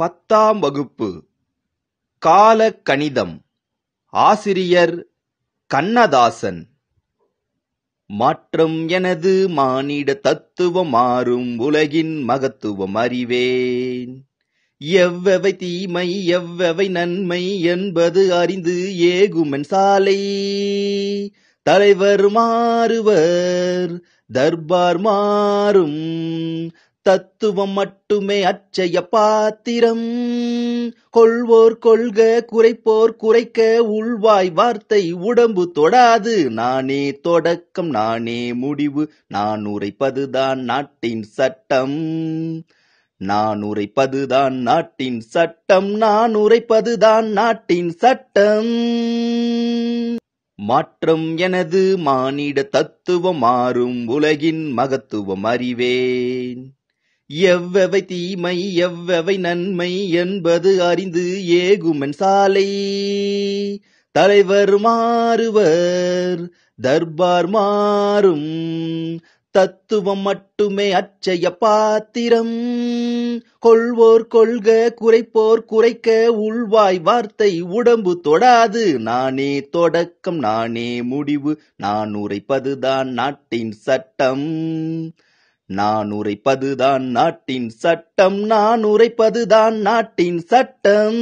பத்தாம் வகுப்பு கால கணிதம் ஆசிரியர் கண்ணதாசன் மாற்றம் எனது மானிட தத்துவம் மாறும் உலகின் மகத்துவம் அறிவேன் எவ்வவை தீமை எவ்வவை நன்மை என்பது அறிந்து ஏகுமன் சாலை தலைவர் மாறுவர் தர்பார் மாறும் தத்துவம் மட்டுமே அச்சய பாத்திரம் கொள்வோர் கொள்க குறைப்போர் குறைக்க உள்வாய் வார்த்தை உடம்பு தொடாது நானே தொடக்கம் நானே முடிவு நான் உரைப்பதுதான் நாட்டின் சட்டம் நான் உரைப்பதுதான் நாட்டின் சட்டம் நான் உரைப்பதுதான் நாட்டின் சட்டம் மாற்றம் எனது மானிட தத்துவம் மாறும் உலகின் மகத்துவம் அறிவேன் எவ்வவை தீமை எவ்வவை நன்மை என்பது அறிந்து ஏகுமன் சாலை தலைவர் மாறுவர் தர்பார் மாறும் தத்துவம் மட்டுமே அச்சய பாத்திரம் கொள்வோர் கொள்க குறைப்போர் குறைக்க உள்வாய் வார்த்தை உடம்பு தொடாது நானே தொடக்கம் நானே முடிவு நான் உரைப்பதுதான் நாட்டின் சட்டம் நான் உரைப்பதுதான் நாட்டின் சட்டம் நான் உரைப்பதுதான் நாட்டின் சட்டம்